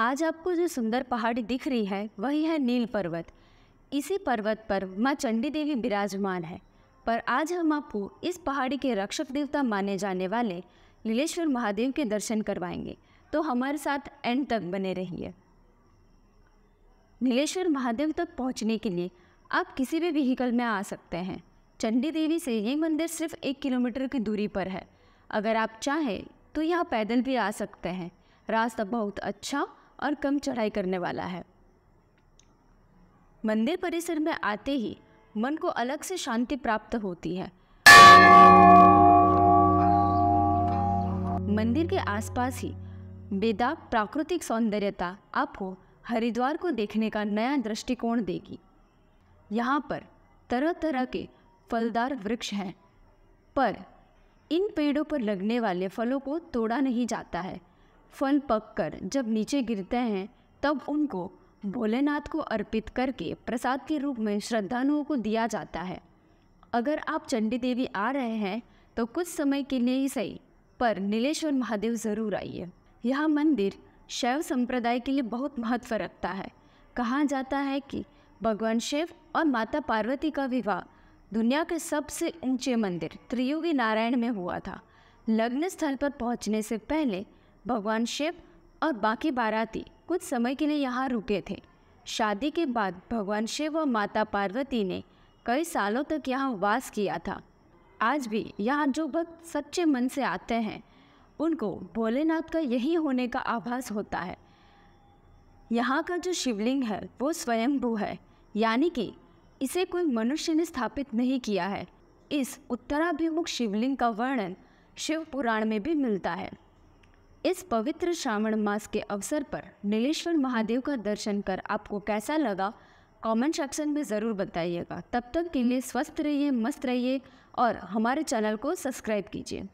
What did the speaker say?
आज आपको जो सुंदर पहाड़ी दिख रही है वही है नील पर्वत इसी पर्वत पर माँ चंडी देवी विराजमान है पर आज हम आपको इस पहाड़ी के रक्षक देवता माने जाने वाले लीलेश्वर महादेव के दर्शन करवाएंगे तो हमारे साथ एंड तक बने रहिए नीलेश्वर महादेव तक पहुंचने के लिए आप किसी भी व्हीकल में आ सकते हैं चंडी देवी से ये मंदिर सिर्फ एक किलोमीटर की दूरी पर है अगर आप चाहें तो यहाँ पैदल भी आ सकते हैं रास्ता बहुत अच्छा और कम चढ़ाई करने वाला है मंदिर परिसर में आते ही मन को अलग से शांति प्राप्त होती है मंदिर के आसपास ही बेदाग प्राकृतिक सौंदर्यता आपको हरिद्वार को देखने का नया दृष्टिकोण देगी यहाँ पर तरह तरह के फलदार वृक्ष हैं पर इन पेड़ों पर लगने वाले फलों को तोड़ा नहीं जाता है फल पककर जब नीचे गिरते हैं तब उनको भोलेनाथ को अर्पित करके प्रसाद के रूप में श्रद्धालुओं को दिया जाता है अगर आप चंडी देवी आ रहे हैं तो कुछ समय के लिए ही सही पर नीलेश्वर महादेव ज़रूर आइए यह मंदिर शैव संप्रदाय के लिए बहुत महत्व रखता है कहा जाता है कि भगवान शिव और माता पार्वती का विवाह दुनिया के सबसे ऊंचे मंदिर त्रियोगी नारायण में हुआ था लग्न स्थल पर पहुंचने से पहले भगवान शिव और बाकी बाराती कुछ समय के लिए यहाँ रुके थे शादी के बाद भगवान शिव और माता पार्वती ने कई सालों तक यहाँ वास किया था आज भी यहाँ जो भक्त सच्चे मन से आते हैं उनको भोलेनाथ का यही होने का आभास होता है यहाँ का जो शिवलिंग है वो स्वयंभू है यानी कि इसे कोई मनुष्य ने स्थापित नहीं किया है इस उत्तराभिमुख शिवलिंग का वर्णन शिव पुराण में भी मिलता है इस पवित्र श्रावण मास के अवसर पर नीलेश्वर महादेव का दर्शन कर आपको कैसा लगा कमेंट सेक्शन में ज़रूर बताइएगा तब तक के लिए स्वस्थ रहिए मस्त रहिए और हमारे चैनल को सब्सक्राइब कीजिए